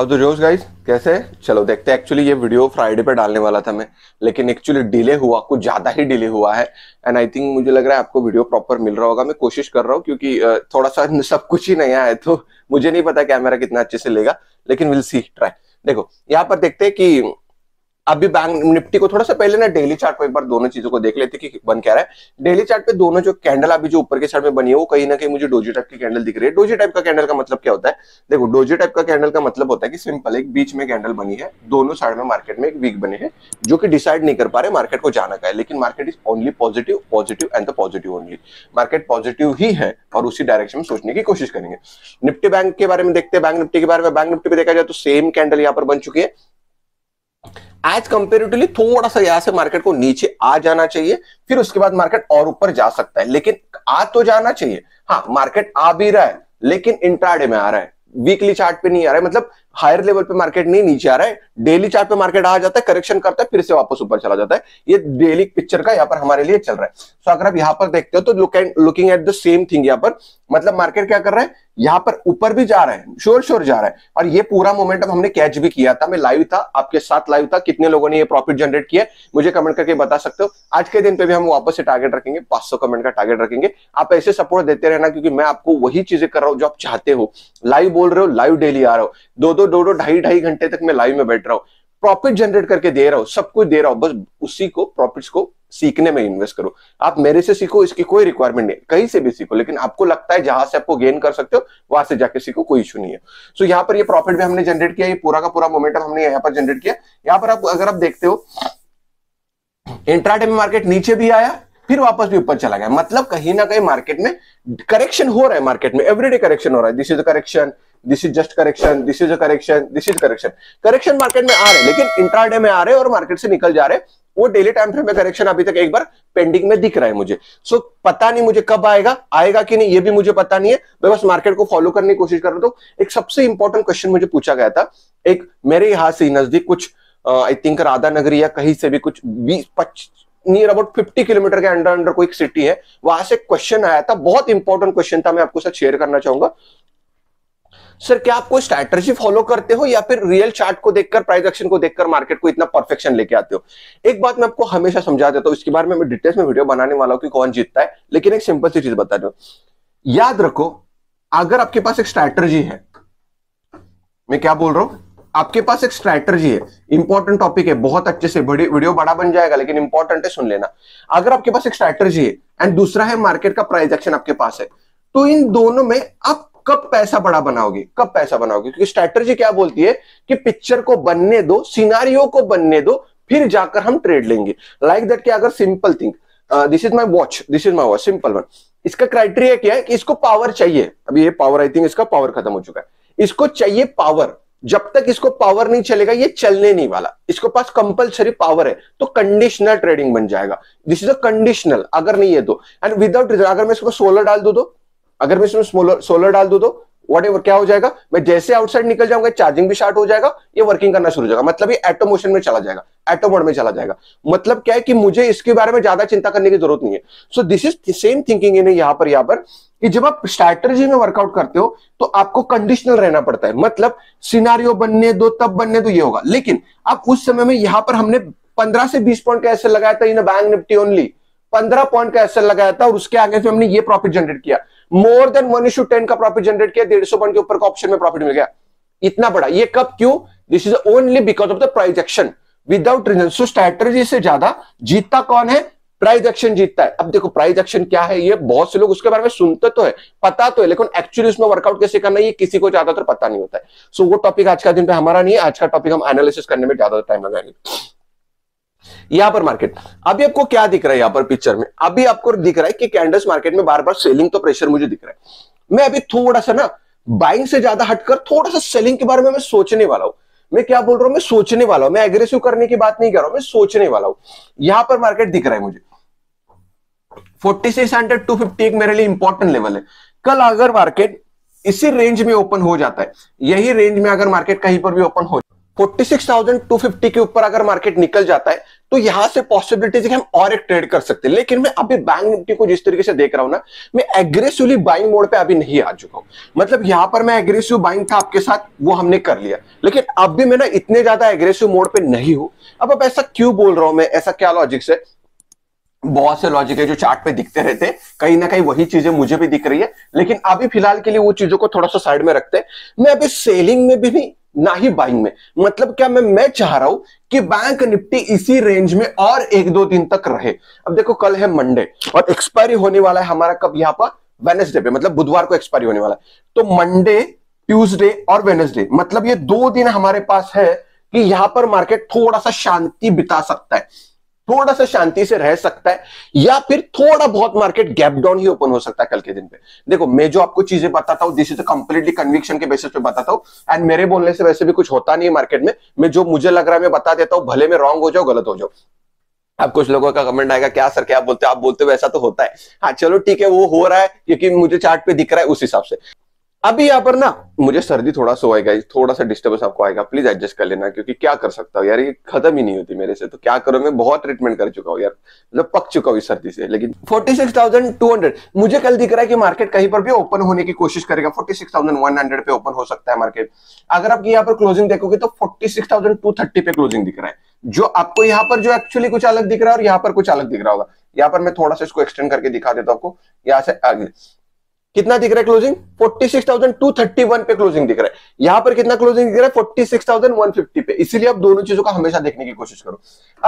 how to जोश guys कैसे चलो देखते हैं एक्चुअली ये वीडियो फ्राइडे पे डालने वाला था मैं लेकिन एक्चुअली डिले हुआ कुछ ज़्यादा ही डिले हुआ है एंड आई थिंक मुझे लग रहा है आपको वीडियो प्रॉपर मिल रहा होगा मैं कोशिश कर रहा हूँ क्योंकि थोड़ा सा सब कुछ ही नया है तो मुझे नहीं पता कैमरा कितना अच्छे से लेगा लेकिन विल सी ट्राई देखो यहाँ पर देखते हैं कि अभी बैंक निफ्टी को थोड़ा सा पहले ना डेली चार्ट पे एक बार दोनों चीजों को देख लेते कि बन क्या रहा है डेली चार्ट पे दोनों जो कैंडल अभी जो ऊपर के साइड में बनी है वो कहीं ना कहीं मुझे डोजी टाइप की कैंडल दिख रही है डोजी टाइप का कैंडल का मतलब क्या होता है देखो डोजी टाइप का कैंडल का मतलब होता है कि सिंपल एक बीच में कैंडल बनी है दोनों साइड में मार्केट में एक वीक बने हैं जो कि डिसाइड नहीं कर पा रहे मार्केट को जाना का है लेकिन market is only positive positive and the positive only market positive ही है और उसी डायरेक्शन में सोचने की कोशिश करेंगे निफ्टी बैंक के बारे में देखते हैं बैंक निफ्टी के बारे में बैंक निफ्टी पे देखा जाए तो सेम कैंडल यहाँ पर बन चुकी है एज कंपेरेटिवली थोड़ा सा यहां से मार्केट को नीचे आ जाना चाहिए फिर उसके बाद मार्केट और ऊपर जा सकता है लेकिन आ तो जाना चाहिए हाँ मार्केट आ भी रहा है लेकिन इंट्राडे में आ रहा है वीकली चार्ट पे नहीं आ रहा है मतलब हायर लेवल पे मार्केट नहीं नीचे आ रहा है डेली चार्ट पे मार्केट आ जाता है करेक्शन करता है फिर से वापस ऊपर चला जाता है ये डेली पिक्चर का यहाँ पर हमारे लिए चल रहा है सो so, अगर आप यहाँ पर देखते हो तो look and looking at the same thing यहाँ पर मतलब मार्केट क्या कर रहा है यहाँ पर ऊपर भी जा रहा है श्योर श्योर जा रहा है और ये पूरा मोमेंटम हमने कैच भी किया था मैं लाइव था आपके साथ लाइव था कितने लोगों ने ये प्रॉफिट जनरेट किया मुझे कमेंट करके बता सकते हो आज के दिन पे भी हम वापस से टारगेट रखेंगे सौ कमेंट का टारगेट रखेंगे आप ऐसे सपोर्ट देते रहना क्योंकि मैं आपको वही चीजें कर रहा हूँ जो आप चाहते हो लाइव बोल रहे हो लाइव डेली आ रहे हो दो दो दो दो ढाई ढाई घंटे तक मैं लाइव में बैठ रहा हूँ प्रॉफिट जनरेट करके दे रहा हूँ सब कुछ दे रहा हूँ बस उसी को प्रॉफिट्स को सीखने में इन्वेस्ट करो आप मेरे से सीखो इसकी कोई रिक्वायरमेंट नहीं कहीं से भी सीखो लेकिन आपको लगता है जहां से आपको गेन कर सकते हो वहां से जाके सीखो कोई इशू नहीं है सो so, यहाँ पर ये प्रॉफिट भी हमने जनरेट किया ये पूरा का पूरा मोमेंटम हमने यहाँ पर जनरेट किया यहाँ पर आप अगर आप देखते हो इंट्राडे मार्केट नीचे भी आया फिर वापस भी ऊपर चला गया मतलब कहीं ना कहीं मार्केट में करेक्शन हो रहा है मार्केट में एवरीडे करेक्शन हो रहा है this is the correction this is just correction this is a correction this is correction correction market में आ रहे लेकिन इंट्राडे में आ रहे और मार्केट से निकल जा रहे हैं वो डेली टाइम फ्रेम में करेक्शन अभी तक एक बार पेंडिंग में दिख रहा है मुझे सो so, पता नहीं मुझे कब आएगा आएगा कि नहीं ये भी मुझे पता नहीं है मैं बस मार्केट को फॉलो करने की कोशिश कर रहा हूँ एक सबसे इंपॉर्टेंट क्वेश्चन मुझे पूछा गया था एक मेरे यहाँ से नजदीक कुछ आई थिंक राधा नगरी या कहीं से भी कुछ बीस पच्चीस नियर अबाउट फिफ्टी किलोमीटर के अंडर अंडर कोई सिटी है वहां से क्वेश्चन आया था बहुत इंपॉर्टेंट क्वेश्चन था मैं आपको साथ शेयर करना चाहूंगा सर क्या आप कोई स्ट्रैटर्जी फॉलो करते हो या फिर रियल चार्ट को देखकर प्राइस एक्शन को देखकर मार्केट को इतना परफेक्शन लेके आते हो एक बात मैं आपको हमेशा समझा देता तो हूँ इसके बारे में मैं डिटेल्स में वीडियो बनाने वाला हूँ कि कौन जीतता है लेकिन एक सिंपल सी चीज बता दो याद रखो अगर आपके पास एक स्ट्रैटर्जी है मैं क्या बोल रहा हूं आपके पास एक स्ट्रैटर्जी है इंपॉर्टेंट टॉपिक है बहुत अच्छे से बड़ी वीडियो बड़ा बन जाएगा लेकिन इंपॉर्टेंट है सुन लेना अगर आपके पास एक स्ट्रैटर्जी है एंड दूसरा है मार्केट का प्राइस एक्शन आपके पास है तो इन दोनों में आप कब पैसा बड़ा बनाओगे कब पैसा बनाओगे क्योंकि स्ट्रैटर्जी क्या बोलती है कि पिक्चर को बनने दो सिनारियो को बनने दो फिर जाकर हम ट्रेड लेंगे लाइक like दैट क्या अगर simple thing this is my watch this is my watch simple one इसका क्राइटेरिया क्या है कि इसको पावर चाहिए अभी ये पावर आई थिंक इसका पावर खत्म हो चुका है इसको चाहिए पावर जब तक इसको पावर नहीं चलेगा ये चलने नहीं वाला इसको पास कंपलसरी पावर है तो कंडीशनल ट्रेडिंग बन जाएगा दिस इज अ कंडीशनल अगर नहीं है तो एंड विदाउट अगर मैं इसको सोलर डाल दू तो अगर मैं इसमें सोलर डाल दू तो वट एवर क्या हो जाएगा मैं जैसे आउटसाइड निकल जाऊंगा चार्जिंग भी स्टार्ट हो जाएगा ये वर्किंग करना शुरू हो जाएगा मतलब ये एटो मोशन में चला जाएगा एटो मोड में चला जाएगा मतलब क्या है कि मुझे इसके बारे में ज्यादा चिंता करने की जरूरत नहीं है so this is same thinking in यहाँ पर यहाँ पर कि जब आप स्ट्रैटर्जी में वर्कआउट करते हो तो आपको कंडीशनल रहना पड़ता है मतलब सिनारियो बनने दो तब बनने दो ये होगा लेकिन अब उस समय में यहां पर हमने पंद्रह से बीस पॉइंट का ऐसे लगाया था इन बैंक निफ्टी ओनली पंद्रह पॉइंट का ऐसे लगाया था और उसके आगे से हमने ये प्रॉफिट जनरेट किया more than one is to ten का प्रॉफिट जनरेट किया डेढ़ सौ के ऊपर का ऑप्शन में प्रॉफिट मिल गया इतना बड़ा ये कब क्यों this is only because of the price action without reason so strategy से ज्यादा जीतता कौन है प्राइज एक्शन जीतता है अब देखो प्राइज एक्शन क्या है ये बहुत से लोग उसके बारे में सुनते तो है पता तो है लेकिन एक्चुअली उसमें वर्कआउट कैसे करना ये किसी को ज्यादातर पता नहीं होता है सो so, वो टॉपिक आज का दिन पे हमारा नहीं है आज का टॉपिक हम एनालिसिस करने में ज्यादा टाइम लगाएंगे यहां पर मार्केट अभी आपको क्या दिख रहा है यहां पर पिक्चर में अभी आपको दिख रहा है कि कैंडल्स मार्केट में बार बार सेलिंग तो प्रेशर मुझे दिख रहा है मैं अभी थोड़ा सा ना बाइंग से ज्यादा हटकर थोड़ा सा सेलिंग के बारे में मैं सोचने वाला हूं मैं क्या बोल रहा हूं मैं सोचने वाला हूं मैं एग्रेसिव करने की बात नहीं कर रहा हूं मैं सोचने वाला हूं यहां पर मार्केट दिख रहा है मुझे forty six hundred two fifty एक मेरे लिए इंपॉर्टेंट लेवल है कल अगर मार्केट इसी रेंज में ओपन हो जाता है यही रेंज में अगर मार्केट कहीं पर भी ओपन हो 46,250 के ऊपर अगर मार्केट निकल जाता है तो यहां से पॉसिबिलिटीज हम और एक ट्रेड कर सकते हैं लेकिन मैं अभी बैंक निफ्टी को जिस तरीके से देख रहा हूं ना मैं एग्रेसिवली बाइंग मोड पे अभी नहीं आ चुका हूं मतलब यहां पर मैं एग्रेसिव बाइंग था आपके साथ वो हमने कर लिया लेकिन अब भी मैं ना इतने ज्यादा एग्रेसिव मोड पे नहीं हूं अब अब ऐसा क्यों बोल रहा हूं मैं ऐसा क्या लॉजिक से बहुत से लॉजिक है जो चार्ट पे दिखते रहते हैं कहीं ना कहीं वही चीजें मुझे भी दिख रही है लेकिन अभी फिलहाल के लिए वो चीजों को थोड़ा सा साइड में रखते हैं मैं अभी सेलिंग में भी नहीं ना ही बाइंग में मतलब क्या मैं मैं चाह रहा हूं कि बैंक निफ्टी इसी रेंज में और एक दो दिन तक रहे अब देखो कल है मंडे और एक्सपायरी होने वाला है हमारा कब यहां पर वेनेसडे पे मतलब बुधवार को एक्सपायरी होने वाला है तो मंडे ट्यूसडे और वेनेसडे मतलब ये दो दिन हमारे पास है कि यहां पर मार्केट थोड़ा सा शांति बिता सकता है थोड़ा सा शांति से रह सकता है या फिर थोड़ा बहुत मार्केट गैप डाउन ही ओपन हो सकता है कल के दिन पे देखो मैं जो आपको चीजें बताता हूँ दिस इज कंप्लीटली कन्विक्शन के बेसिस पे बताता हूँ एंड मेरे बोलने से वैसे भी कुछ होता नहीं है मार्केट में मैं जो मुझे लग रहा है मैं बता देता हूँ भले में रॉन्ग हो जाओ गलत हो जाओ अब कुछ लोगों का कमेंट आएगा क्या सर क्या बोलते हो आप बोलते हो वैसा तो होता है हाँ चलो ठीक है वो हो रहा है क्योंकि मुझे चार्ट पे दिख रहा है उस हिसाब से अभी यहाँ पर ना मुझे सर्दी थोड़ा सा आएगा थोड़ा सा डिस्टर्बेंस आपको आएगा प्लीज एडजस्ट कर लेना क्योंकि क्या कर सकता हूँ यार ये खत्म ही नहीं होती मेरे से तो क्या करो मैं बहुत ट्रीटमेंट कर चुका हूँ यार मतलब पक चुका हूँ इस सर्दी से लेकिन forty six thousand two hundred मुझे कल दिख रहा है कि मार्केट कहीं पर भी ओपन होने की कोशिश करेगा forty six thousand one hundred पे ओपन हो सकता है मार्केट अगर आप यहाँ पर क्लोजिंग देखोगे तो forty six thousand two thirty पे क्लोजिंग दिख रहा है जो आपको यहाँ पर जो एक्चुअली कुछ अलग दिख रहा है और यहाँ पर कुछ अलग दिख रहा होगा यहाँ पर मैं थोड़ा सा इसको एक्सटेंड करके दिखा देता हूँ आपको यहाँ से आगे कितना दिख रहा है क्लोजिंग 46,231 पे क्लोजिंग दिख रहा है यहां पर कितना क्लोजिंग दिख रहा है 46,150 पे इसीलिए आप दोनों चीजों का हमेशा देखने की कोशिश करो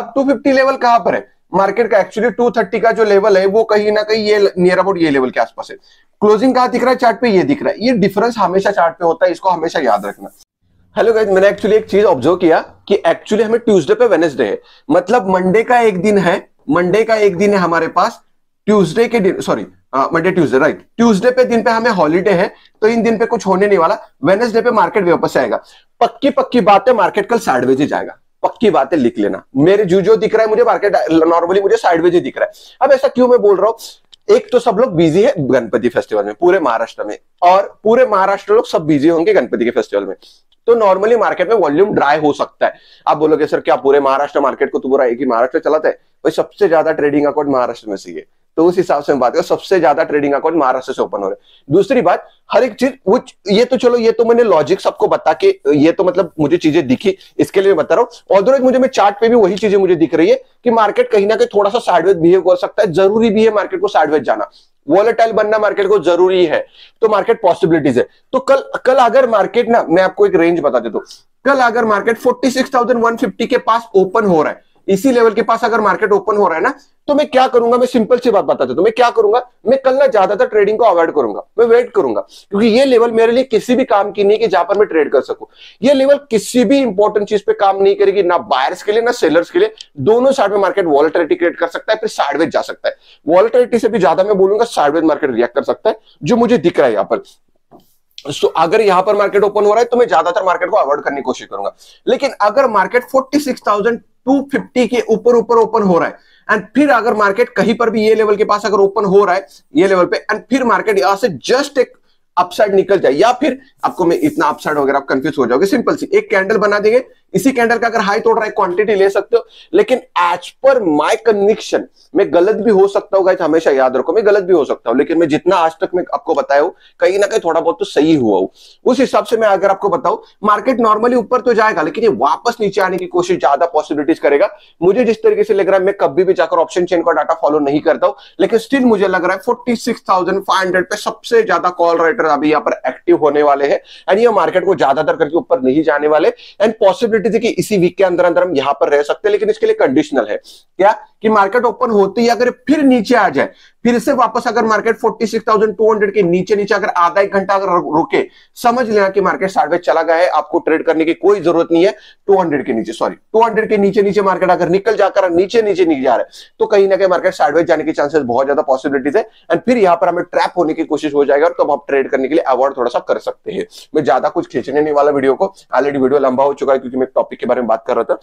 अब 250 लेवल कहां पर है मार्केट का एक्चुअली 230 का जो लेवल है वो कहीं ना कहीं ये नियर अबाउट ये लेवल के आसपास है क्लोजिंग कहा दिख रहा है चार्ट पे ये दिख रहा है ये डिफरेंस हमेशा चार्ट पे होता है इसको हमेशा याद रखना हेलो गाइज मैंने एक्चुअली एक चीज ऑब्जर्व किया कि एक्चुअली हमें ट्यूसडे पे वेनेसडे है मतलब मंडे का एक दिन है मंडे का एक दिन है हमारे पास ट्यूसडे के दिन sorry Monday Tuesday right Tuesday पे दिन पे हमें हॉलीडे है तो इन दिन पे कुछ होने नहीं वाला वेनेसडे पे मार्केट वापस आएगा पक्की पक्की बात है मार्केट कल साठ बजे जाएगा पक्की बात है लिख लेना मेरे जो जो दिख रहा है मुझे मार्केट नॉर्मली मुझे साठ बजे दिख रहा है अब ऐसा क्यों मैं बोल रहा हूँ एक तो सब लोग बिजी है गणपति फेस्टिवल में पूरे महाराष्ट्र में और पूरे महाराष्ट्र लोग सब बिजी होंगे गणपति के फेस्टिवल में तो नॉर्मली मार्केट में वॉल्यूम ड्राई हो सकता है आप बोलोगे सर क्या पूरे महाराष्ट्र मार्केट को तो पूरा एक ही महाराष्ट्र चलाता है भाई सबसे ज्यादा ट्रेडिंग अकाउंट महाराष्ट्र में सी है तो उस हिसाब से हम बात करें सबसे ज्यादा ट्रेडिंग अकाउंट महाराष्ट्र से ओपन हो रहे हैं दूसरी बात हर एक चीज वो ये तो चलो ये तो मैंने लॉजिक सबको बता के ये तो मतलब मुझे चीजें दिखी इसके लिए मैं बता रहा हूँ और मुझे मैं चार्ट पे भी वही चीजें मुझे दिख रही है कि मार्केट कहीं ना कहीं थोड़ा सा साइडवेज बिहेव कर सकता है जरूरी भी है मार्केट को साइडवेज जाना वॉलेटाइल बनना मार्केट को जरूरी है तो मार्केट पॉसिबिलिटीज है तो कल कल अगर मार्केट ना मैं आपको एक रेंज बता देता हूँ कल अगर मार्केट फोर्टी के पास ओपन हो रहा है इसी लेवल के पास अगर मार्केट ओपन हो रहा है ना तो मैं क्या करूंगा मैं सिंपल सी बात बताता हूं तो मैं क्या करूंगा मैं कल ना ज्यादातर ट्रेडिंग को अवॉइड करूंगा मैं वेट करूंगा क्योंकि ये लेवल मेरे लिए किसी भी काम की नहीं कि जहां पर मैं ट्रेड कर सकूं ये लेवल किसी भी इंपॉर्टेंट चीज पे काम नहीं करेगी ना बायर्स के लिए ना सेलर्स के लिए दोनों साइड में मार्केट वॉलिटिलिटी क्रिएट कर सकता है फिर साइडवेज जा सकता है वॉलिटिलिटी से भी ज्यादा मैं बोलूंगा साइडवेज मार्केट रिएक्ट कर सकता है जो मुझे दिख रहा है यहां पर so, अगर यहां पर मार्केट ओपन हो रहा है तो मैं ज्यादातर मार्केट को अवॉइड करने की कोशिश करूंगा लेकिन अगर मार्केट 46,000 250 के ऊपर ऊपर ओपन हो रहा है एंड फिर अगर मार्केट कहीं पर भी ये लेवल के पास अगर ओपन हो रहा है ये लेवल पे एंड फिर मार्केट यहां से जस्ट एक अपसाइड निकल जाए या फिर आपको मैं इतना अपसाइड वगैरह आप कंफ्यूज हो जाओगे सिंपल सी एक कैंडल बना देंगे इसी कैंडल का अगर हाई तोड़ रहा है क्वांटिटी ले सकते हो लेकिन एज पर माय कन्विक्शन मैं गलत भी हो सकता हूँ गाइस हमेशा याद रखो मैं गलत भी हो सकता हूँ लेकिन मैं जितना आज तक मैं आपको बताया हूँ कहीं ना कहीं थोड़ा बहुत तो सही हुआ हूँ उस हिसाब से मैं अगर आपको बताऊँ मार्केट नॉर्मली ऊपर तो जाएगा लेकिन ये वापस नीचे आने की कोशिश ज्यादा पॉसिबिलिटीज करेगा मुझे जिस तरीके से लग रहा है मैं कभी भी जाकर ऑप्शन चेन का डाटा फॉलो नहीं करता हूँ लेकिन स्टिल मुझे लग रहा है forty six thousand five hundred पे सबसे ज्यादा कॉल राइटर अभी यहाँ पर एक्टिव होने वाले हैं एंड ये मार्केट को ज्यादातर करके ऊपर नहीं जाने वाले एंड पॉसिबिलिटी पॉसिबिलिटी थी कि इसी वीक के अंदर अंदर हम यहां पर रह सकते हैं लेकिन इसके लिए कंडीशनल है क्या कि मार्केट ओपन होती है अगर फिर नीचे आ जाए फिर से वापस अगर मार्केट 46,200 के नीचे नीचे अगर आधा एक घंटा अगर रुके समझ लेना कि मार्केट साढ़े चला गया है आपको ट्रेड करने की कोई जरूरत नहीं है 200 के नीचे सॉरी 200 के नीचे नीचे मार्केट अगर निकल जाकर नीचे नीचे नहीं जा रहा है तो कहीं ना कहीं मार्केट साढ़े जाने के चांसेस बहुत ज्यादा पॉसिबिलिटीज है एंड फिर यहाँ पर हमें ट्रैप होने की कोशिश हो जाएगा तो आप ट्रेड करने के लिए अवॉर्ड थोड़ा सा कर सकते हैं मैं ज्यादा कुछ खींचने नहीं वाला वीडियो को ऑलरेडी वीडियो लंबा हो चुका है क्योंकि मैं टॉपिक के बारे में बात कर रहा था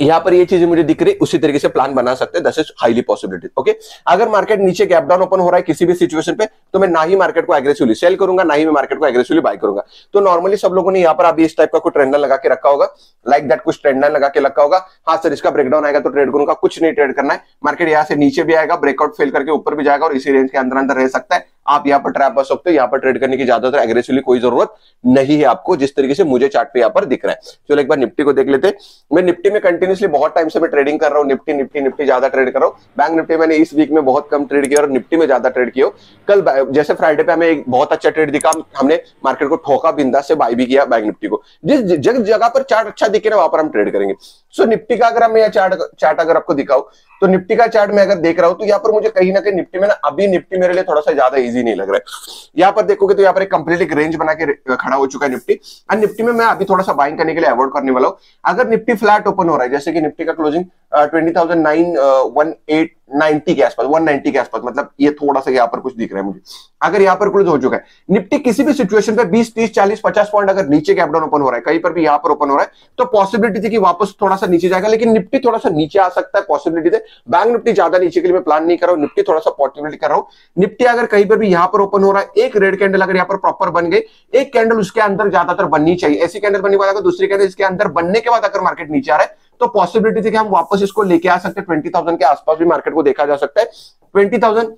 यहाँ पर ये चीजें मुझे दिख रही उसी तरीके से प्लान बना सकते हैं this is highly possibility okay अगर मार्केट नीचे गैप डाउन ओपन हो रहा है किसी भी सिचुएशन पे तो मैं ना ही मार्केट को एग्रेसिवली सेल करूंगा ना ही मैं मार्केट को एग्रेसिवली बाय करूंगा तो नॉर्मली सब लोगों ने यहाँ पर अभी इस टाइप का कोई ट्रेंडर लगा के रखा होगा लाइक दैट कुछ ट्रेंडर लगा के रखा होगा हाँ सर इसका ब्रेकडाउन आएगा तो ट्रेड करूंगा कुछ नहीं ट्रेड करना है मार्केट यहाँ से नीचे भी आएगा ब्रेकआउट फेल करके ऊपर भी जाएगा और इसी रेंज के अंदर अंदर रह सकता है आप यहाँ पर ट्रैप कर सकते हो यहाँ पर ट्रेड करने की ज्यादातर एग्रेसिवली कोई जरूरत नहीं है आपको जिस तरीके से मुझे चार्ट पे यहाँ पर दिख रहा है चलो एक बार निफ्टी को देख लेते मैं निफ्टी में कंटिन्यूसली बहुत टाइम से मैं ट्रेडिंग कर रहा हूँ निफ्टी निफ्टी निफ्टी ज्यादा ट्रेड कर रहा हूँ बैंक निफ्टी मैंने इस वीक में बहुत कम ट्रेड किया और निफ्टी में ज्यादा ट्रेड किया कल जैसे फ्राइडे पे हमें एक बहुत अच्छा ट्रेड दिखा हमने मार्केट को ठोका बिंदा से बाई भी किया बैंक निफ्टी को जिस जग जगह पर चार्ट अच्छा दिखे ना वहां पर हम ट्रेड करेंगे सो निफ्टी का अगर हमें यह चार्ट चार्ट अगर आपको दिखाऊ तो निफ्टी का चार्ट मैं अगर देख रहा हूँ तो यहाँ पर मुझे कहीं ना कहीं निफ्टी में ना अभी निफ्टी मेरे लिए थोड़ा सा ज्यादा इजी नहीं लग रहा है यहाँ पर देखोगे तो यहाँ पर एक कंप्लीट एक रेंज बना के खड़ा हो चुका है निफ्टी और निफ्टी में मैं अभी थोड़ा सा बाइंग करने के लिए अवॉइड करने वाला हूँ अगर निफ्टी फ्लैट ओपन हो रहा है जैसे कि निफ्टी का closing twenty thousand nine one eight ninety के आसपास वन के आसपास मतलब ये थोड़ा सा यहाँ पर कुछ दिख रहा है मुझे अगर यहाँ पर क्लोज हो चुका है निफ्टी किसी भी सिचुएशन पे 20 30 40 50 पॉइंट अगर नीचे कैपडाउन ओपन हो रहा है कहीं पर भी यहाँ पर ओपन हो रहा है तो पॉसिबिलिटी थी कि वापस थोड़ा सा नीचे जाएगा लेकिन निफ्टी थोड़ा सा नीचे आ सकता है पॉसिबिलिटी थे बैंक निफ्टी ज्यादा नीचे के लिए मैं प्लान नहीं कर रहा हूँ निफ्टी थोड़ा सा पॉसिबिलिटी कर रहा हूँ निफ्टी अगर कहीं पर भी यहाँ पर ओपन हो रहा है एक रेड कैंडल अगर यहाँ पर प्रॉपर बन गई एक कैंडल उसके अंदर ज्यादातर बननी चाहिए ऐसी कैंडल बनने के बाद अगर दूसरी कैंडल इसके अंदर बनने के बाद अगर मार्केट नीचे आ रहा है तो पॉसिबिलिटी थी कि हम वापस इसको लेके आ सकते हैं ट्वेंटी थाउजेंड के आसपास भी मार्केट को देखा जा सकता है twenty thousand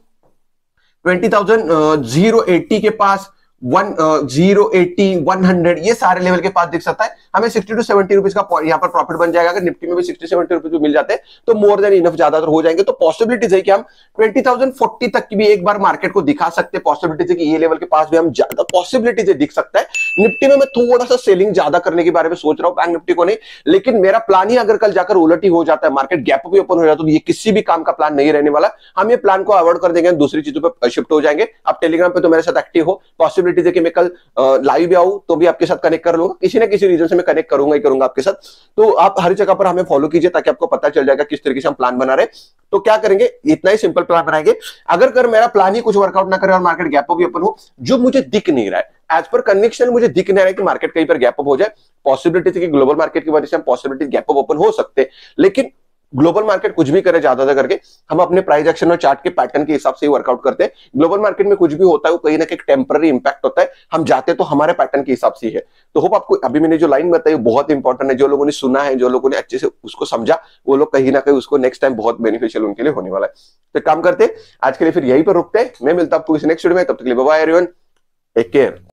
twenty thousand zero eighty के पास one zero eighty one hundred ये सारे लेवल के पास दिख सकता है हमें सिक्सटी टू सेवेंटी रुपीज का यहाँ पर प्रॉफिट बन जाएगा अगर निफ्टी में भी सिक्सटी सेवेंटी रुपीज मिल जाते तो मोर देन इनफ ज्यादातर हो जाएंगे तो पॉसिबिलिटीज है कि हम ट्वेंटी थाउजेंड फोर्टी तक की भी एक बार मार्केट को दिखा सकते हैं पॉसिबिलिटीज है कि ये लेवल के पास भी हम ज्यादा पॉसिबिलिटीज दिख सकता है निफ्टी में मैं थोड़ा सा सेलिंग ज्यादा करने के बारे में सोच रहा हूँ बैंक निफ्टी को नहीं लेकिन मेरा प्लान ही अगर कल जाकर उलटी हो जाता है मार्केट गैप भी ओपन हो जाता है तो ये किसी भी काम का प्लान नहीं रहने वाला हम ये प्लान को अवॉइड कर देंगे दूसरी चीजों पर शिफ्ट हो जाएंगे आप टेलीग्राम पे तो मेरे साथ एक्टिव हो पॉसिबिलिटीज है कि मैं कल लाइव भी आऊँ तो भी आपके साथ कनेक्ट कर लूंगा किसी ना किसी रीजन से मैं मैं कनेक्ट करूंगा ही करूंगा आपके साथ तो आप हर जगह पर हमें फॉलो कीजिए ताकि आपको पता चल जाएगा किस तरीके से हम प्लान बना रहे तो क्या करेंगे इतना ही सिंपल प्लान बनाएंगे अगर कर मेरा प्लान ही कुछ वर्कआउट ना करे और मार्केट गैप भी ओपन हो जो मुझे दिख नहीं रहा है एज पर कन्विक्शन मुझे दिख नहीं रहा है कि मार्केट कहीं पर गैप अप हो जाए पॉसिबिलिटी थी कि ग्लोबल मार्केट की वजह से हम पॉसिबिलिटी गैप अप ओपन हो सकते लेकिन ग्लोबल मार्केट कुछ भी करे ज्यादा करके हम अपने प्राइस एक्शन और चार्ट के पैटर्न के हिसाब से ही वर्कआउट करते हैं ग्लोबल मार्केट में कुछ भी होता है वो कहीं ना कहीं टेम्पररी इंपैक्ट होता है हम जाते तो हमारे पैटर्न के हिसाब से है तो होप आपको अभी मैंने जो लाइन बताई बहुत इंपॉर्टेंट है जो लोगों ने सुना है जो लोगों ने अच्छे से उसको समझा वो लोग कहीं ना कहीं उसको नेक्स्ट टाइम बहुत बेनिफिशियल उनके लिए होने वाला है तो काम करते आज के लिए फिर यही पर रुकते हैं मैं मिलता आपको इस नेक्स्ट वीडियो में तब तक लिए बाय टेक केयर